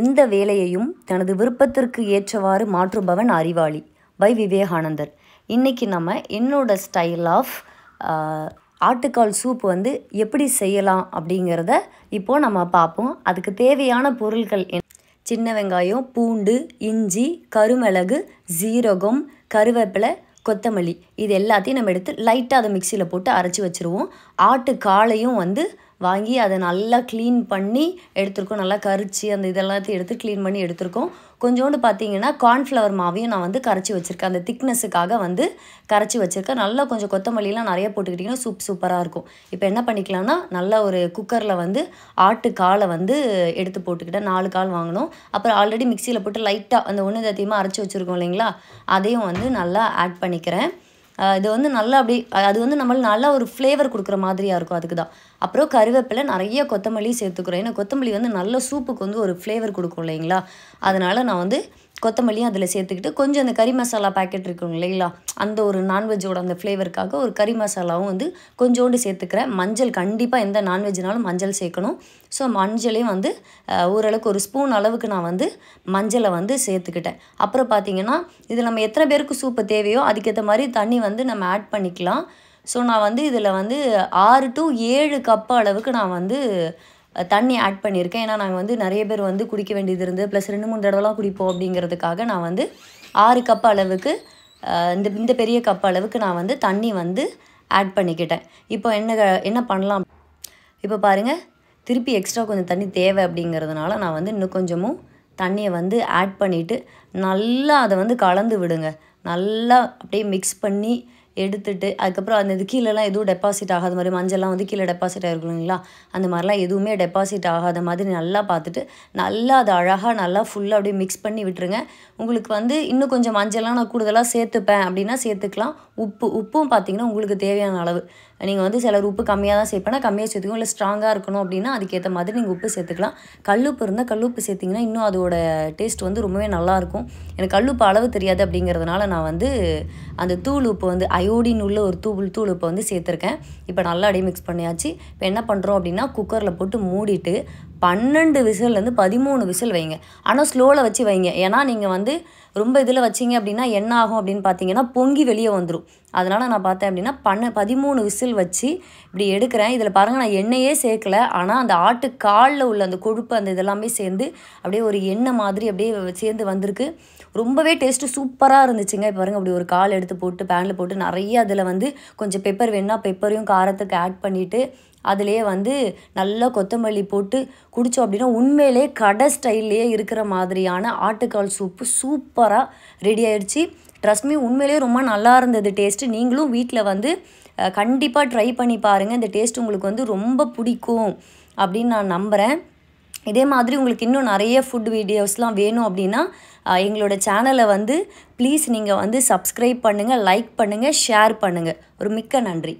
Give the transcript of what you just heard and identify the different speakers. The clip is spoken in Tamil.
Speaker 1: எந்த வேலையையும் தனது விருப்பத்திற்கு ஏற்றவாறு மாற்றுபவன் அறிவாளி பை விவேகானந்தர் இன்றைக்கி நம்ம என்னோடய ஸ்டைல் ஆஃப் ஆட்டுக்கால் சூப் வந்து எப்படி செய்யலாம் அப்படிங்கிறத இப்போது நம்ம பார்ப்போம் அதுக்கு தேவையான பொருட்கள் சின்ன வெங்காயம் பூண்டு இஞ்சி கருமிளகு ஜீரகம் கருவேப்பிலை கொத்தமல்லி இது எல்லாத்தையும் நம்ம எடுத்து லைட்டாக அதை மிக்சியில் போட்டு அரைச்சி வச்சுருவோம் ஆட்டு காலையும் வந்து வாங்கி அதை நல்லா க்ளீன் பண்ணி எடுத்திருக்கோம் நல்லா கரிச்சு அந்த இதெல்லாத்தையும் எடுத்து க்ளீன் பண்ணி எடுத்திருக்கோம் கொஞ்சோண்டு பார்த்தீங்கன்னா கார்ன்ஃப்ளவர் மாவையும் நான் வந்து கரைச்சி வச்சுருக்கேன் அந்த திக்னஸுக்காக வந்து கரைச்சி வச்சுருக்கேன் நல்லா கொஞ்சம் கொத்தமல்லிலாம் நிறைய போட்டுக்கிட்டிங்கன்னா சூப் சூப்பராக இருக்கும் இப்போ என்ன பண்ணிக்கலாம்னா நல்லா ஒரு குக்கரில் வந்து ஆட்டு காலை வந்து எடுத்து போட்டுக்கிட்டேன் நாலு கால் வாங்கினோம் அப்புறம் ஆல்ரெடி மிக்சியில் போட்டு லைட்டாக அந்த ஒன்று தத்தியமாக அரைச்சி வச்சுருக்கோம் இல்லைங்களா அதையும் வந்து நல்லா ஆட் பண்ணிக்கிறேன் இது வந்து நல்லா அப்படி அது வந்து நம்மளுக்கு நல்லா ஒரு ஃப்ளேவர் கொடுக்குற மாதிரியாக இருக்கும் அதுக்கு தான் அப்புறம் கருவேப்பிலை நிறைய கொத்தமல்லி சேர்த்துக்கிறோம் ஏன்னா கொத்தமல்லி வந்து நல்ல சூப்புக்கு வந்து ஒரு ஃப்ளேவர் கொடுக்கும் இல்லைங்களா அதனால் நான் வந்து கொத்தமல்லியும் அதில் சேர்த்துக்கிட்டு கொஞ்சம் அந்த கறி மசாலா பேக்கெட் இருக்கும் இல்லைங்களா அந்த ஒரு நான்வெஜ்ஜோட அந்த ஃப்ளேவருக்காக ஒரு கறி மசாலாவும் வந்து கொஞ்சோண்டு சேர்த்துக்கிறேன் மஞ்சள் கண்டிப்பாக எந்த நான்வெஜ்னாலும் மஞ்சள் சேர்க்கணும் ஸோ மஞ்சளையும் வந்து ஓரளவுக்கு ஒரு ஸ்பூன் அளவுக்கு நான் வந்து மஞ்சளை வந்து சேர்த்துக்கிட்டேன் அப்புறம் பார்த்திங்கன்னா இது நம்ம எத்தனை பேருக்கு சூப்பு தேவையோ அதுக்கேற்ற மாதிரி தண்ணி வந்து நம்ம ஆட் பண்ணிக்கலாம் ஸோ நான் வந்து இதில் வந்து ஆறு டு ஏழு கப் அளவுக்கு நான் வந்து தண்ணி ஆட் பண்ணியிருக்கேன் ஏன்னா நாங்கள் வந்து நிறைய பேர் வந்து குடிக்க வேண்டியது இருந்து ப்ளஸ் ரெண்டு மூணு தடவைலாம் குடிப்போம் அப்படிங்கிறதுக்காக நான் வந்து ஆறு கப் அளவுக்கு இந்த இந்த பெரிய கப் அளவுக்கு நான் வந்து தண்ணி வந்து ஆட் பண்ணிக்கிட்டேன் இப்போ என்ன என்ன பண்ணலாம் இப்போ பாருங்கள் திருப்பி எக்ஸ்ட்ரா கொஞ்சம் தண்ணி தேவை அப்படிங்கிறதுனால நான் வந்து இன்னும் கொஞ்சமும் தண்ணியை வந்து ஆட் பண்ணிவிட்டு நல்லா அதை வந்து கலந்து விடுங்க நல்லா அப்படியே மிக்ஸ் பண்ணி எடுத்துட்டு அதுக்கப்புறம் அந்த இது கீழெலாம் எதுவும் டெபாசிட் ஆகாத மாதிரி மஞ்சள்லாம் வந்து கீழே டெபாசிட் ஆகிருக்கும் இல்லைங்களா அந்த மாதிரிலாம் எதுவுமே டெபாசிட் ஆகாத மாதிரி நல்லா பார்த்துட்டு நல்லா அதை அழகாக நல்லா ஃபுல்லாக அப்படியே மிக்ஸ் பண்ணி விட்டுருங்க உங்களுக்கு வந்து இன்னும் கொஞ்சம் மஞ்சள்லாம் நான் கூடுதலாக சேர்த்துப்பேன் அப்படின்னா சேர்த்துக்கலாம் உப்பு உப்பும் பார்த்திங்கன்னா உங்களுக்கு தேவையான அளவு நீங்கள் வந்து சிலர் உப்பு கம்மியாக தான் சேர்ப்பேன்னா கம்மியாக சேர்த்துக்கணும் இல்லை ஸ்ட்ராங்காக இருக்கணும் அப்படின்னா அதுக்கேற்ற மாதிரி நீங்கள் உப்பு சேர்த்துக்கலாம் கல்லுப்பு இருந்தால் கல்லுப்பு சேர்த்திங்கன்னா இன்னும் அதோட டேஸ்ட் வந்து ரொம்பவே நல்லாயிருக்கும் எனக்கு கல்லுப்பு அளவு தெரியாது அப்படிங்கிறதுனால நான் வந்து அந்த தூள் உப்பு வந்து ஐ அயோடின் உள்ள ஒரு தூள் தூள் இப்போ வந்து சேர்த்துருக்கேன் இப்போ நல்லா அடி மிக்ஸ் பண்ணியாச்சு இப்போ என்ன பண்ணுறோம் அப்படின்னா குக்கரில் போட்டு மூடிட்டு பன்னெண்டு விசில்லேருந்து பதிமூணு விசில் வைங்க ஆனால் ஸ்லோவில் வச்சு வைங்க ஏன்னா நீங்கள் வந்து ரொம்ப இதில் வச்சிங்க அப்படின்னா என்ன ஆகும் அப்படின்னு பார்த்தீங்கன்னா பொங்கி வெளியே வந்துடும் அதனால் நான் பார்த்தேன் அப்படின்னா பண்ண பதிமூணு விசில் வச்சு இப்படி எடுக்கிறேன் இதில் பாருங்கள் நான் எண்ணெயே சேர்க்கல ஆனால் அந்த ஆட்டு காலில் உள்ள அந்த கொழுப்பு அந்த இதெல்லாமே சேர்ந்து அப்படியே ஒரு எண்ணெய் மாதிரி அப்படியே சேர்ந்து வந்திருக்கு ரொம்பவே டேஸ்ட்டு சூப்பராக இருந்துச்சுங்க இப்போ பாருங்கள் அப்படி ஒரு கால் எடுத்து போட்டு பேனில் போட்டு நிறைய அதில் வந்து கொஞ்சம் பெப்பர் வேணால் பெப்பரையும் காரத்துக்கு ஆட் பண்ணிவிட்டு அதிலே வந்து நல்லா கொத்தமல்லி போட்டு குடித்தோம் அப்படின்னா உண்மையிலே கடை ஸ்டைல்லையே இருக்கிற மாதிரியான ஆட்டுக்கால் சூப்பு சூப்பராக ரெடி ஆயிடுச்சு ட்ரஸ்மி உண்மையிலே ரொம்ப நல்லா இருந்தது டேஸ்ட்டு நீங்களும் வீட்டில் வந்து கண்டிப்பாக ட்ரை பண்ணி பாருங்கள் இந்த டேஸ்ட் உங்களுக்கு வந்து ரொம்ப பிடிக்கும் அப்படின்னு நான் நம்புகிறேன் இதே மாதிரி உங்களுக்கு இன்னும் நிறைய ஃபுட் வீடியோஸ்லாம் வேணும் அப்படின்னா எங்களோட சேனலை வந்து ப்ளீஸ் நீங்கள் வந்து சப்ஸ்கிரைப் பண்ணுங்கள் லைக் பண்ணுங்கள் ஷேர் பண்ணுங்கள் ஒரு மிக்க நன்றி